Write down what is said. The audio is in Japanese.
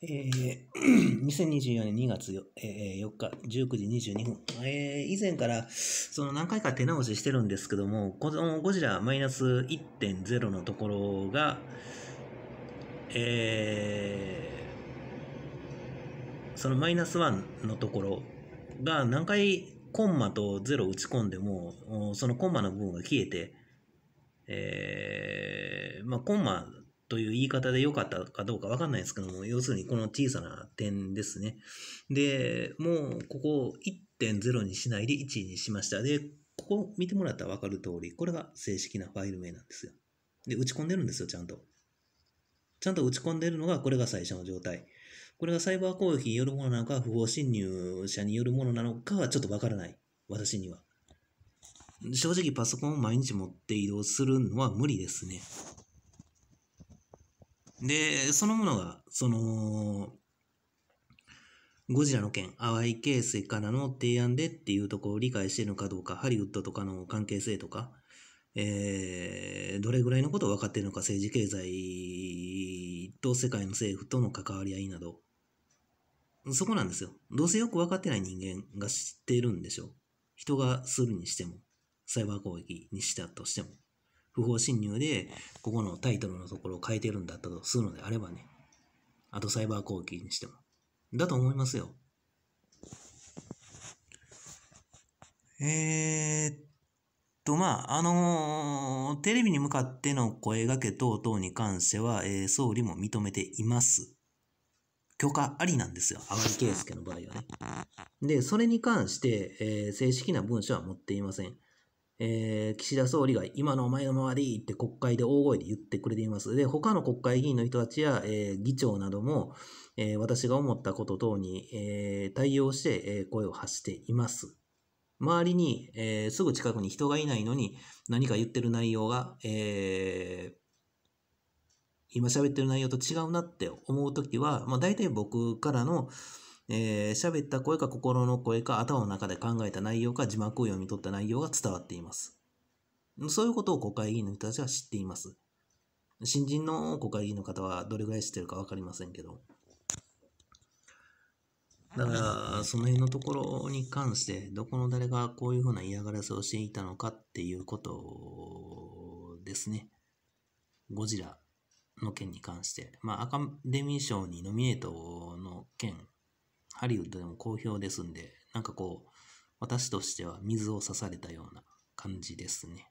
え2024年2月 4,、え日19時22分、え以前からその何回か手直ししてるんですけどもこのゴジラマイナス1.0のところが、えー、そのマイナス1のところが何回コンマと0打ち込んでもそのコンマの部分が消えて、えーまあ、コンマという言い方で良かったかどうかわかんないですけども、要するにこの小さな点ですね。で、もうここを1.0にしないで1にしました。で、ここ見てもらったらわかる通り、これが正式なファイル名なんですよ。で、打ち込んでるんですよ、ちゃんと。ちゃんと打ち込んでるのが、これが最初の状態。これがサイバー攻撃によるものなのか、不法侵入者によるものなのかはちょっとわからない。私には。正直パソコンを毎日持って移動するのは無理ですね。で、そのものが、その、ゴジラの件、淡いケースからの提案でっていうところを理解してるのかどうか、ハリウッドとかの関係性とか、えー、どれぐらいのことを分かってるのか、政治経済と世界の政府との関わり合いなど、そこなんですよ。どうせよく分かってない人間が知ってるんでしょう。人がするにしても、サイバー攻撃にしたとしても。不法侵入で、ここのタイトルのところを変えてるんだったとするのであればね。あとサイバー攻撃にしても。だと思いますよ。えー、っと、まあ、あのー、テレビに向かっての声掛け等々に関しては、えー、総理も認めています。許可ありなんですよ。淡木圭介の場合はね。で、それに関して、えー、正式な文書は持っていません。えー、岸田総理が今のお前の周りって国会で大声で言ってくれています。で、他の国会議員の人たちや、えー、議長なども、えー、私が思ったこと等に、え対応して、え声を発しています。周りに、えすぐ近くに人がいないのに何か言ってる内容が、え今喋ってる内容と違うなって思うときは、まあ、大体僕からの、えー、喋った声か心の声か頭の中で考えた内容か字幕を読み取った内容が伝わっています。そういうことを国会議員の人たちは知っています。新人の国会議員の方はどれぐらい知ってるかわかりませんけど。だから、その辺のところに関して、どこの誰がこういうふうな嫌がらせをしていたのかっていうことですね。ゴジラの件に関して。まあ、アカデミー賞にノミネートの件ハリウッドでも好評ですんで、なんかこう、私としては水を差されたような感じですね。